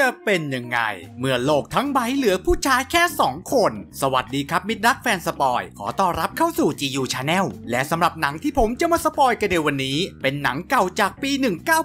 จะเป็นยังไง เมื่อโลกทั้งใบเหลือผู้ชายแค่ 2 คน สวัสดีครับ มิดดักแฟนสปอยขอต้อนรับเข้าสู่ GU Channel และสำหรับหนังที่ผมจะมาสปอยกันในวันนี้ เป็นหนังเก่าจากปี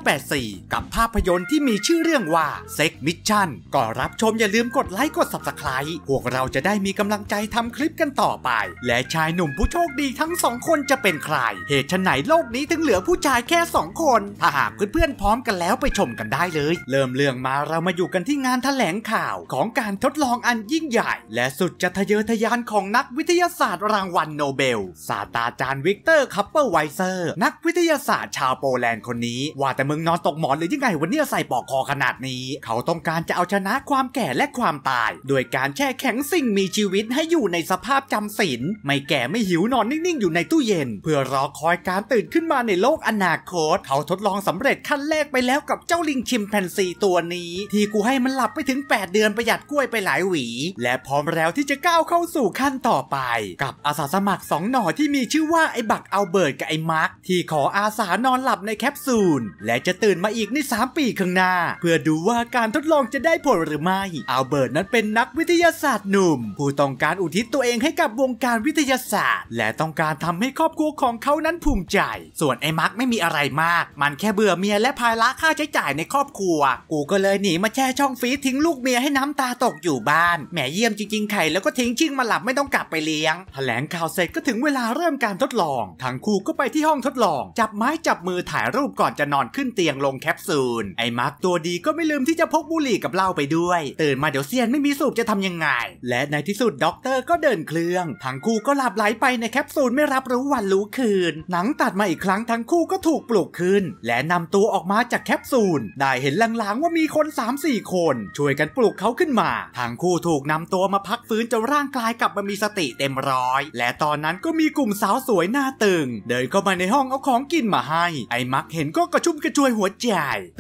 1984 กับภาพยนตร์ที่มีชื่อเรื่องว่า Sex Mission ก่อรับชมอย่าลืมกดไลค์กด Subscribe พวกเราจะได้มีกำลังใจทำคลิปกันต่อไป และชายหนุ่มผู้โชคดีทั้งสองคนจะเป็นใครเหตุไฉนโลกนี้ถึงเหลือผู้ชายแค่ 2 คน ถ้าหากเพื่อนๆพร้อมกันแล้วไปชมกันได้เลยเริ่มเรื่องมาเรามาอยู่กันที่งานถแถลงข่าวของการทดลองอันยิ่งใหญ่ และสุดจะทะเยอทะยานของนักวิทยาศาสตร์รางวัลโนเบลศาสตราจารย์วิกเตอร์คัพเปอร์ไวเซอร์นักวิทยาศาสตร์ชาวโปแลนด์คนนี้ว่าแต่มึงนอนตกหมอนเลยยังไง วันนี้ใส่ปอกคอขนาดนี้ เขาต้องการจะเอาชนะความแก่และความตาย โดยการแช่แข็งสิ่งมีชีวิตให้อยู่ในสภาพจำศีลไม่แก่ไม่หิวนอนนิ่งๆอยู่ในตู้เย็น เพื่อรอคอยการตื่นขึ้นมาในโลกอนาคต เขาทดลองสำเร็จขั้นแรกไปแล้วกับเจ้าลิงชิมแปนซีตัวนี้ที่กูให้มันหลับไปถึง 8 เดือนประหยัดกล้วยไปหลายหวี และพร้อมแล้วที่จะก้าวเข้าสู่ขั้นต่อไป กับอาสาสมัคร 2 หน่อที่มีชื่อว่า ไอ้บักเอาเบิร์ดกับไอ้มาร์คที่ขออาสานอนหลับในแคปซูล และจะตื่นมาอีกใน 3 ปีข้างหน้า เพื่อดูว่าการทดลองจะได้ผลหรือไม่เอาเบิร์ดนั้นเป็นนักวิทยาศาสตร์หนุ่ม ผู้ต้องการอุทิศตัวเองให้กับวงการวิทยาศาสตร์ และต้องการทำให้ครอบครัวของเขานั้นภูมิใจส่วนไอ้มาร์คไม่มีอะไรมากมันแค่เบื่อเมียและภาระค่าใช้จ่ายในครอบครัว กูก็เลยหนีมาช่ช่องฟีทิ้งลูกเมียให้น้ำตาตกอยู่บ้านแหมเยี่ยมจริงๆไข่แล้วก็ทิ้งชิ่งมาหลับไม่ต้องกลับไปเลี้ยงแถลงข่าวเสร็จก็ถึงเวลาเริ่มการทดลอง ทั้งคู่ก็ไปที่ห้องทดลอง จับไม้จับมือถ่ายรูปก่อนจะนอนขึ้นเตียงลงแคปซูล ไอ้มาร์กตัวดีก็ไม่ลืมที่จะพกบุหรี่กับเหล้าไปด้วย ตื่นมาเดี๋ยวเซียนไม่มีสูบจะทำยังไงและในที่สุดด็อกเตอร์ก็เดินเครื่องทั้งคู่ก็หลับไหลไปในแคปซูลไม่รับรู้วันรู้คืน หนังตัดมาอีกครั้งทั้งคู่ก็ถูกปลุกขึ้นและนำตัวออกมาจากแคปซูลได้เห็นลางๆว่ามีคน3 4 4คนช่วยกันปลุกเขาขึ้นมาทางคู่ถูกนำตัวมาพักฟื้นจนร่างกายกลับมามีสติเต็มร้อย และตอนนั้นก็มีกลุ่มสาวสวยหน้าตึงเดินเข้ามาในห้องเอาของกินมาให้ ไอ้มักเห็นก็กระชุ่มกระชวยหัวใจ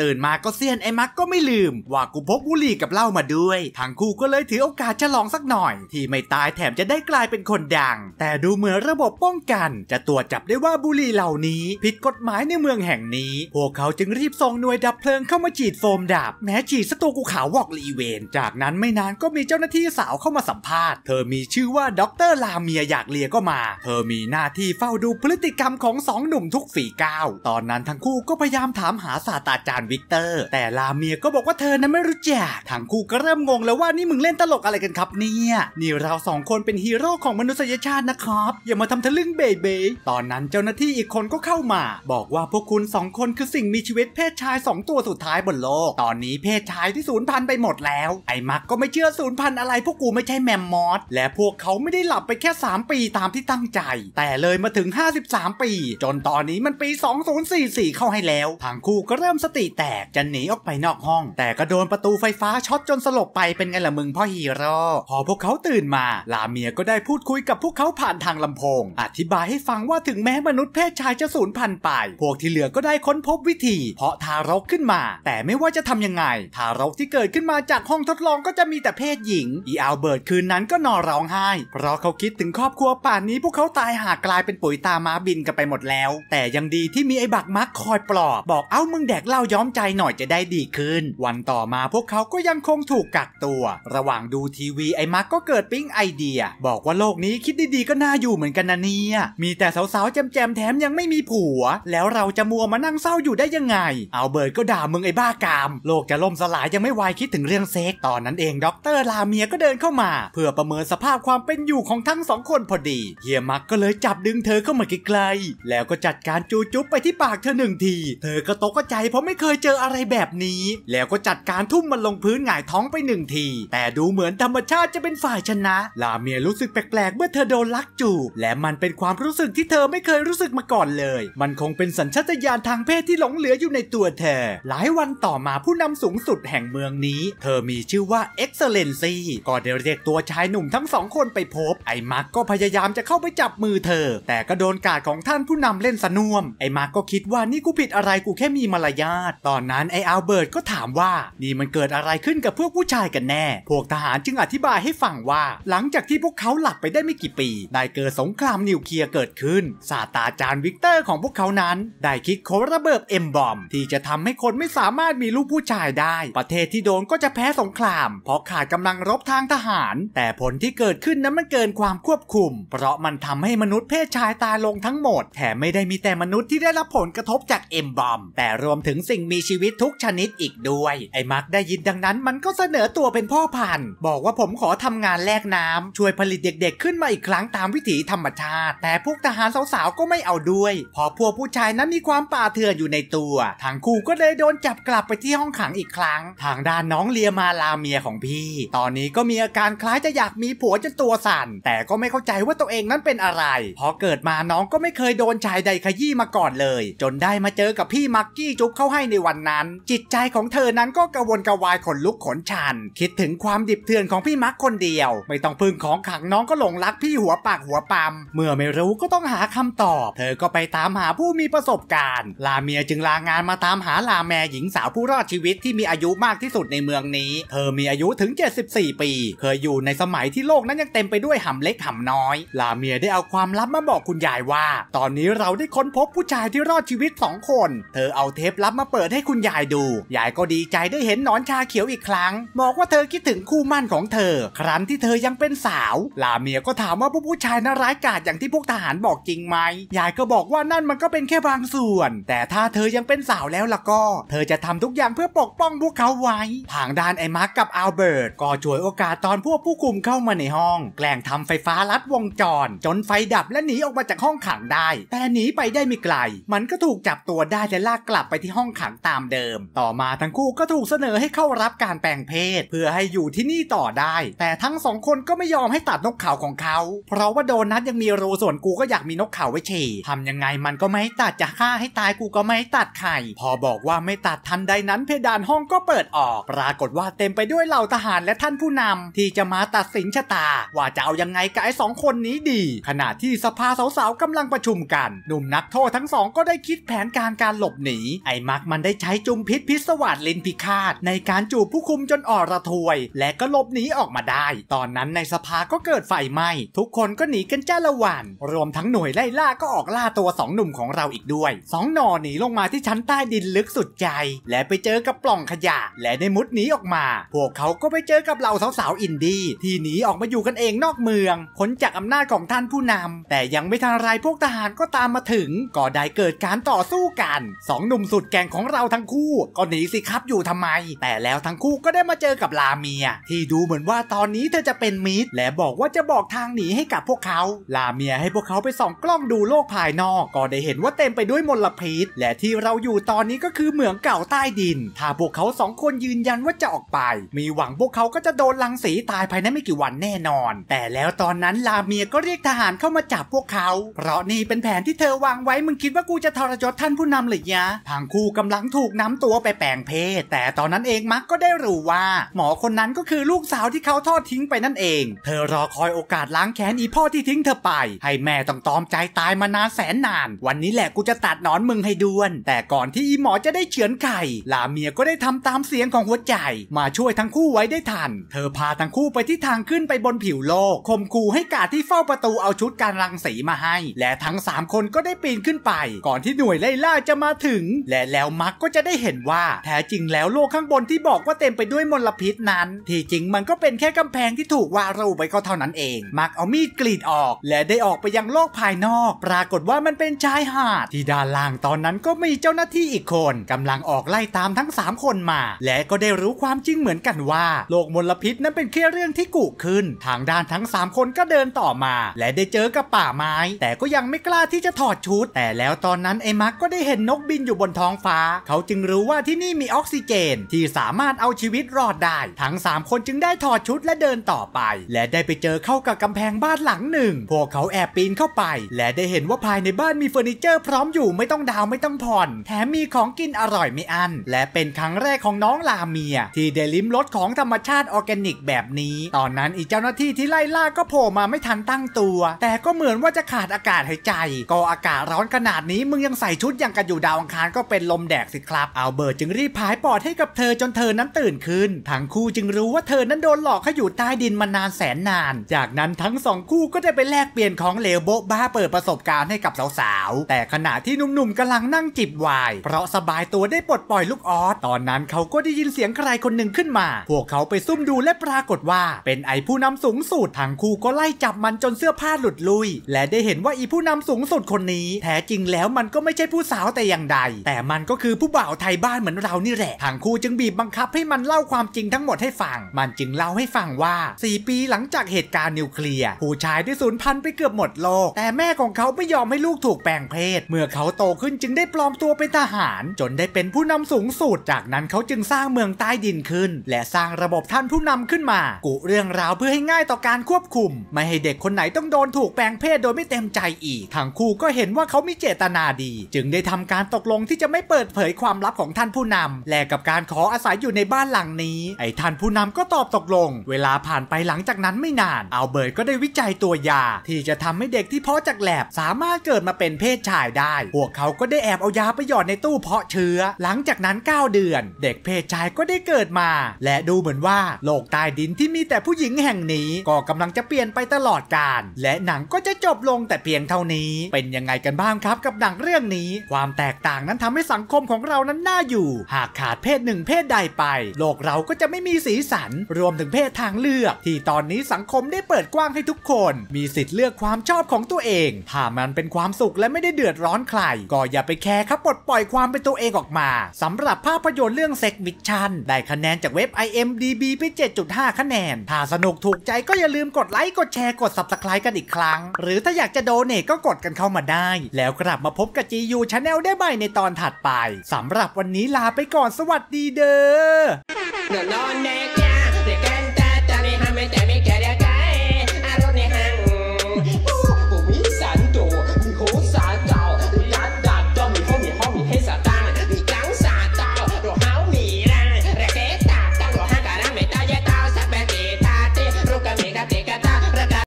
ตื่นมาก็เซียนไอ้มักก็ไม่ลืม ว่ากูพกบุหรี่กับเหล้ามาด้วยทางคู่ก็เลยถือโอกาสฉลองสักหน่อย ที่ไม่ตายแถมจะได้กลายเป็นคนดัง แต่ดูเหมือนระบบป้องกัน จะตรวจจับได้ว่าบุหรี่เหล่านี้ ผิดกฎหมายในเมืองแห่งนี้ พวกเขาจึงรีบส่งหน่วยดับเพลิงเข้ามาฉีดโฟมดับ แม้ฉีดสักตัว กูขาววอกลีเวน จากนั้นไม่นานก็มีเจ้าหน้าที่สาวเข้ามาสัมภาษณ์ เธอมีชื่อว่าด็อกเตอร์ลาเมียอยากเลียก็มา เธอมีหน้าที่เฝ้าดูพฤติกรรมของสองหนุ่มทุกฝีก้าว ตอนนั้นทั้งคู่ก็พยายามถามหาศาสตราจารย์วิกเตอร์ แต่ลาเมียก็บอกว่าเธอนั้นไม่รู้จัก ทั้งคู่ก็เริ่มงงแล้วว่านี่มึงเล่นตลกอะไรกันครับเนี่ย นี่เราสองคนเป็นฮีโร่ของมนุษยชาตินะครับ อย่ามาทำทะลึ่งเบเบตอนนั้นเจ้าหน้าที่อีกคนก็เข้ามา บอกว่าพวกคุณสองคนคือสิ่งมีชีวิตเพศชาย 2 ตัวสุดท้ายบนโลก ตอนนี้เพศชายายที่สูญพันธ์ไปหมดแล้ว ไอ้มักก็ไม่เชื่อสูญพันธ์อะไรพวกกูไม่ใช่แมมมอสและพวกเขาไม่ได้หลับไปแค่ 3 ปีตามที่ตั้งใจ แต่เลยมาถึง 53 ปี จนตอนนี้มันปี 2044 เข้าให้แล้วทางคู่ก็เริ่มสติแตกจะหนีออกไปนอกห้อง แต่ก็โดนประตูไฟฟ้าช็อตจนสลบไปเป็นไงล่ะมึงพ่อฮีโร่พอพวกเขาตื่นมา ลาเมียก็ได้พูดคุยกับพวกเขาผ่านทางลำโพง อธิบายให้ฟังว่าถึงแม้มนุษย์เพศชายจะสูญพันธุ์ไปพวกที่เหลือก็ได้ค้นพบวิธีเพาะทารกขึ้นมา แต่ไม่ว่าจะทํยังไงทาารกที่เกิดขึ้นมาจากห้องทดลองก็จะมีแต่เพศหญิง อีอัลเบิร์ตคืนนั้นก็นอนร้องไห้เพราะเขาคิดถึงครอบครัวป่านนี้พวกเขาตายหากลายเป็นปุ๋ยตาม้าบินกันไปหมดแล้ว แต่ยังดีที่มีไอ้บัก มักคอยปลอบ บอกเอ้ามึงแดกเหล้าย้อมใจหน่อยจะได้ดีขึ้น วันต่อมาพวกเขาก็ยังคงถูกกักตัว ระหว่างดูทีวีไอ้มักก็เกิดปิ๊งไอเดียบอกว่าโลกนี้คิดดีๆก็น่าอยู่เหมือนกันนะเนี่ยมีแต่สาวๆแจมๆแถมยังไม่มีผัว แล้วเราจะมัวมานั่งเศร้าอยู่ได้ยังไงเอาเบิร์ตก็ด่ามึงไอ้บ้ากามโลกจะล่มสลาายยังไม่วายคิดถึงเรื่องเซ็กตอนนั้นเองด็อกเตอร์ลาเมียก็เดินเข้ามา เพื่อประเมินสภาพความเป็นอยู่ของทั้งสองคนพอดี เฮียมักก็เลยจับดึงเธอเข้ามาไกลๆแล้วก็จัดการจูจุ๊บไปที่ปากเธอหนึ่งที เธอก็ตกใจเพราะไม่เคยเจออะไรแบบนี้แล้วก็จัดการทุ่มมันลงพื้นหงายท้องไปหนึ่งทีแต่ดูเหมือนธรรมชาติจะเป็นฝ่ายชนะ ลาเมียรู้สึกแปลกๆ เมื่อเธอโดนลักจูบและมันเป็นความรู้สึกที่เธอไม่เคยรู้สึกมาก่อนเลย มันคงเป็นสัญชาตญาณทางเพศที่หลงเหลืออยู่ในตัวเธอหลายวันต่อมาผู้นำสูงสุดแห่งเมืองนี้ เธอมีชื่อว่าเอ็กเซเลนซีก็เดเรียกตัวชายหนุ่มทั้งสองคนไปพบ ไอ้มาร์กก็พยายามจะเข้าไปจับมือเธอ แต่ก็โดนกาดของท่านผู้นำเล่นสนุ่มไอ้มาร์กก็คิดว่านี่กูผิดอะไรกูแค่มีมารยาทตอนนั้นไอ้อัลเบิร์ตก็ถามว่านี่มันเกิดอะไรขึ้นกับพวกผู้ชายกันแน่ พวกทหารจึงอธิบายให้ฟังว่า หลังจากที่พวกเขาหลับไปได้ไม่กี่ปี ได้เกิดสงครามนิวเคลียร์เกิดขึ้นซาตาจานวิกเตอร์ ของพวกเขานั้นได้คิดค้ระเบิดเอ็มบอมที่จะทำให้คนไม่สามารถมีลูกผู้ชายได้ปประเทศที่โดนก็จะแพ้สงคราม เพราะขาดกำลังรบทางทหาร แต่ผลที่เกิดขึ้นนั้นมันเกินความควบคุม เพราะมันทำให้มนุษย์เพศชายตายลงทั้งหมด แถมไม่ได้มีแต่มนุษย์ที่ได้รับผลกระทบจากเอ็มบอม แต่รวมถึงสิ่งมีชีวิตทุกชนิดอีกด้วย ไอ้มักได้ยินดังนั้นมันก็เสนอตัวเป็นพ่อพันธุ์ บอกว่าผมขอทำงานแลกน้ำช่วยผลิตเด็กๆขึ้นมาอีกครั้งตามวิถีธรรมชาติแต่พวกทหารสาวๆก็ไม่เอาด้วย พอพวกผู้ชายนั้นมีความป่าเถื่อนอยู่ในตัวทั้งคู่ก็เลยโดนจับกลับไปที่ห้องขังอีกครั้งทางด้านน้องเลียมาลาเมียของพี่ ตอนนี้ก็มีอาการคล้ายจะอยากมีผัวจนตัวสั่น แต่ก็ไม่เข้าใจว่าตัวเองนั้นเป็นอะไร พอเกิดมาน้องก็ไม่เคยโดนชายใดขยี้มาก่อนเลย จนได้มาเจอกับพี่มักกี้จุ๊บเข้าให้ในวันนั้น จิตใจของเธอนั้นก็กระวนกระวายขนลุกขนชัน คิดถึงความดิบเถื่อนของพี่มักคนเดียว ไม่ต้องพึ่งของขังน้องก็หลงรักพี่หัวปากหัวปำมเมื่อไม่รู้ก็ต้องหาคำตอบ เธอก็ไปตามหาผู้มีประสบการณ์ ลาเมียจึงลางานมาตามหาลาแมหญิงสาวผู้รอดชีวิตที่มีอายุมากที่สุดในเมืองนี้ เธอมีอายุถึง 74 ปี เคยอยู่ในสมัยที่โลกนั้นยังเต็มไปด้วยหำเล็กหำน้อย ลาเมียได้เอาความลับมาบอกคุณยายว่า ตอนนี้เราได้ค้นพบผู้ชายที่รอดชีวิต2คน เธอเอาเทปลับมาเปิดให้คุณยายดู ยายก็ดีใจได้เห็นหนอนชาเขียวอีกครั้ง บอกว่าเธอคิดถึงคู่มั่นของเธอ ครั้งที่เธอยังเป็นสาว ลาเมียก็ถามว่าผู้ผู้ชายน่าร้ายกาจอย่างที่พวกทหารบอกจริงไหมยายก็บอกว่านั่นมันก็เป็นแค่บางส่วน แต่ถ้าเธอยังเป็นสาวแล้วล่ะก็ เธอจะทำทุกอย่างเพื่อปกป้องพวกเขาาไว้ทางด้านไอ้มาร์กกับอัลเบิร์ตก็ฉวยโอกาสตอนพวกผู้คุมเข้ามาในห้องแกล้งทำไฟฟ้าลัดวงจรจนไฟดับและหนีออกมาจากห้องขังได้ แต่หนีไปได้ไม่ไกล มันก็ถูกจับตัวได้และลากกลับไปที่ห้องขังตามเดิม ต่อมาทั้งคู่ก็ถูกเสนอให้เข้ารับการแปลงเพศ เพื่อให้อยู่ที่นี่ต่อได้ แต่ทั้งสองคนก็ไม่ยอมให้ตัดนกเขาของเขาเพราะว่าโดนัทยังมีรูส่วนกูก็อยากมีนกเขาไว้เฉยทำยังไงมันก็ไม่ตัดจะฆ่าให้ตายกูก็ไม่ตัดไข่ พอบอกว่าไม่ตัดทันใดนั้นเพดานห้องก็ปิดออกปรากฏว่าเต็มไปด้วยเหล่าทหารและท่านผู้นำที่จะมาตัดสินชะตา ว่าจะเอายังไงกับไอ้สองคนนี้ดีขณะที่สภาสาวๆกำลังประชุมกัน หนุ่มนักโทษทั้งสองก็ได้คิดแผนการการหลบหนี ไอ้มักมันได้ใช้จุมพิษพิษสวัสลินพิฆาต ในการจูบผู้คุมจนอ่อระทวย และก็หลบหนีออกมาได้ ตอนนั้นในสภาก็เกิดไฟไหม้ทุกคนก็หนีกันจ้าละวัน รวมทั้งหน่วยไล่ล่าก็ออกล่าตัวสองหนุ่มของเราอีกด้วยสองนอหนีลงมาที่ชั้นใต้ดินลึกสุดใจ และไปเจอกับปล่องขยะและในมุดหนีออกมาพวกเขาก็ไปเจอกับเหล่าสาวๆอินดี้ที่หนีออกมาอยู่กันเองนอกเมืองพ้นจากอำนาจของท่านผู้นำแต่ยังไม่ทันไรพวกทหารก็ตามมาถึงก็ได้เกิดการต่อสู้กันสองหนุ่มสุดแก่งของเราทั้งคู่ก็หนีสิครับอยู่ทำไมแต่แล้วทั้งคู่ก็ได้มาเจอกับลาเมีย ที่ดูเหมือนว่าตอนนี้เธอจะเป็นมิตร และบอกว่าจะบอกทางหนีให้กับพวกเขา ลาเมียให้พวกเขาไปส่องกล้องดูโลกภายนอกก็ได้เห็นว่าเต็มไปด้วยมลพิษ และที่เราอยู่ตอนนี้ก็คือเหมืองเก่าใต้ดิน ถ้าพวกเขาสององคนยืนยันว่าจะออกไป มีหวังพวกเขาก็จะโดนลังสีตายภายในไม่กี่วันแน่นอน แต่แล้วตอนนั้นลาเมียก็เรียกทหารเข้ามาจับพวกเขาเพราะนี่เป็นแผนที่เธอวางไว้มึงคิดว่ากูจะทรยศท่านผู้นำหรือยะทางคู่กำลังถูกน้ำตัวไปแปลงเพศแต่ตอนนั้นเองมักก็ได้รู้ว่าหมอคนนั้นก็คือลูกสาวที่เขาทอดทิ้งไปนั่นเองเธอรอคอยโอกาสล้างแค้นอีพ่อที่ทิ้งเธอไป ให้แม่ต้องตอมใจตายมานานแสนนาน วันนี้แหละกูจะตัดหนอนมึงให้ด้วน แต่ก่อนที่อีหมอจะได้เฉือนไข่ลาเมียก็ได้ทำตามามเสียงของหัวใจ มาช่วยทั้งคู่ไว้ได้ทัน เธอพาทั้งคู่ไปที่ทางขึ้นไปบนผิวโลกข่มขู่ให้กาดที่เฝ้าประตูเอาชุดการรังสีมาให้ และทั้ง 3 คนก็ได้ปีนขึ้นไป ก่อนที่หน่วยไล่ล่าจะมาถึง และแล้วมักก็จะได้เห็นว่าแท้จริงแล้วโลกข้างบนที่บอกว่าเต็มไปด้วยมลพิษนั้น ที่จริงมันก็เป็นแค่กำแพงที่ถูกวารูไว้ก็เท่านั้นเอง มักเอามีดกรีดออกและได้ออกไปยังโลกภายนอก ปรากฏว่ามันเป็นชายหาดที่ด้านล่างตอนนั้นก็มีเจ้าหน้าที่อีกคนกำลังออกไล่ตามทั้ง3คนมาและก็ได้รู้ความจริงเหมือนกันว่า โลกมลพิษนั้นเป็นแค่เรื่องที่กุขึ้น ทางด้านทั้ง 3 คนก็เดินต่อมา และได้เจอกับป่าไม้ แต่ก็ยังไม่กล้าที่จะถอดชุด แต่แล้วตอนนั้นไอ้มาร์กก็ได้เห็นนกบินอยู่บนท้องฟ้า เขาจึงรู้ว่าที่นี่มีออกซิเจน ที่สามารถเอาชีวิตรอดได้ทั้ง3 คนจึงได้ถอดชุดและเดินต่อไป และได้ไปเจอเข้ากับกำแพงบ้านหลังหนึ่ง พวกเขาแอบปีนเข้าไป และได้เห็นว่าภายในบ้านมีเฟอร์นิเจอร์ พร้อมอยู่ไม่ต้องดาวไม่ต้องผ่อนแถมมีของกินอร่อยไม่อันและเป็นครั้งแรกของน้องลาเมียที่ได้ลิ้มรสของธรรมชาติออร์แกนิกแบบนี้ ตอนนั้นอีเจ้าหน้าที่ที่ไล่ล่าก็โผล่มาไม่ทันตั้งตัว แต่ก็เหมือนว่าจะขาดอากาศหายใจ ก็อากาศร้อนขนาดนี้มึงยังใส่ชุดอย่างกันอยู่ดาวอังคารก็เป็นลมแดดสิครับ เอาเบิร์ตจึงรีบพายปอดให้กับเธอจนเธอนั้นตื่นขึ้น ทั้งคู่จึงรู้ว่าเธอนั้นโดนหลอกให้อยู่ใต้ดินมานานแสนนาน จากนั้นทั้งสองคู่ก็ได้ไปแลกเปลี่ยนของเหลวโบ๊ะบ้าเปิดประสบการณ์ให้กับสาว ๆ แต่ขณะที่หนุ่ม ๆ กำลังนั่งจิบวายเพราะสบายตัวได้ปลดปล่อยลูกออสตอนนั้นเขาก็ได้ยินเสียงใครคนหนึ่งขึ้นมา พวกเขาไปซุ่มดูและปรากฏว่า เป็นไอผู้นำสูงสุด ทั้งคู่ก็ไล่จับมันจนเสื้อผ้าหลุดลุย และได้เห็นว่าอีผู้นำสูงสุดคนนี้แท้จริงแล้วมันก็ไม่ใช่ผู้สาวแต่อย่างใด แต่มันก็คือผู้บ่าวไทยบ้านเหมือนเรานี่แหละ ทั้งคู่จึงบีบบังคับให้มันเล่าความจริงทั้งหมดให้ฟัง มันจึงเล่าให้ฟังว่า 4 ปีหลังจากเหตุการณ์นิวเคลียร์ผู้ชายได้สูญพันธุ์ไปเกือบหมดโลก แต่แม่ของเขาไม่ยอมให้ลูกถูกแปลงเพศ เมื่อเขาโตขึ้นจึงได้ปลอมตัวเป็นทหาร จนได้เป็นผู้นำสูงสุดจากนั้นเขาจึงงสร้างเมืองใต้ดินขึ้น และสร้างระบบท่านผู้นำขึ้นมา กุเรื่องราวเพื่อให้ง่ายต่อการควบคุม ไม่ให้เด็กคนไหนต้องโดนถูกแปลงเพศโดยไม่เต็มใจอีกทางคู่ก็เห็นว่าเขามีเจตนาดี จึงได้ทำการตกลงที่จะไม่เปิดเผยความลับของท่านผู้นำและกับการขออาศัยอยู่ในบ้านหลังนี้ ไอ้ท่านผู้นำก็ตอบตกลง เวลาผ่านไปหลังจากนั้นไม่นานเอาเบิร์ตก็ได้วิจัยตัวยา ที่จะทำให้เด็กที่เพาะจากแลบสามารถเกิดมาเป็นเพศชายได้พวกเขาก็ได้แอบเอายาไปหยอดในตู้เพาะเชื้อหลังจากนั้น9เดือนเด็กเพศชายก็ได้เกิดมาและดูเหมือนว่าโลกใต้ดินที่มีแต่ผู้หญิงแห่งนี้ก็กำลังจะเปลี่ยนไปตลอดกาลและหนังก็จะจบลงแต่เพียงเท่านี้เป็นยังไงกันบ้างครับกับหนังเรื่องนี้ความแตกต่างนั้นทำให้สังคมของเรานั้นน่าอยู่หากขาดเพศหนึ่งเพศใดไปโลกเราก็จะไม่มีสีสันรวมถึงเพศทางเลือกที่ตอนนี้สังคมได้เปิดกว้างให้ทุกคนมีสิทธิ์เลือกความชอบของตัวเองถ้ามันเป็นความสุขและไม่ได้เดือดร้อนใครก็อย่าไปแคร์ครับปลดปล่อยความเป็นตัวเองออกมาสำหรับภาพยนตร์เรื่องเซ t e c Mission ได้คะแนนจากเว็บ IMDB ไป 7.5 คะแนน ถ้าสนุกถูกใจก็อย่าลืมกดไลค์ กดแชร์ กด Subscribe กันอีกครั้ง หรือถ้าอยากจะโดเนทก็กดกันเข้ามาได้ แล้วกลับมาพบกับ GU Channel ได้ใหม่ในตอนถัดไป สำหรับวันนี้ลาไปก่อน สวัสดีเด้อ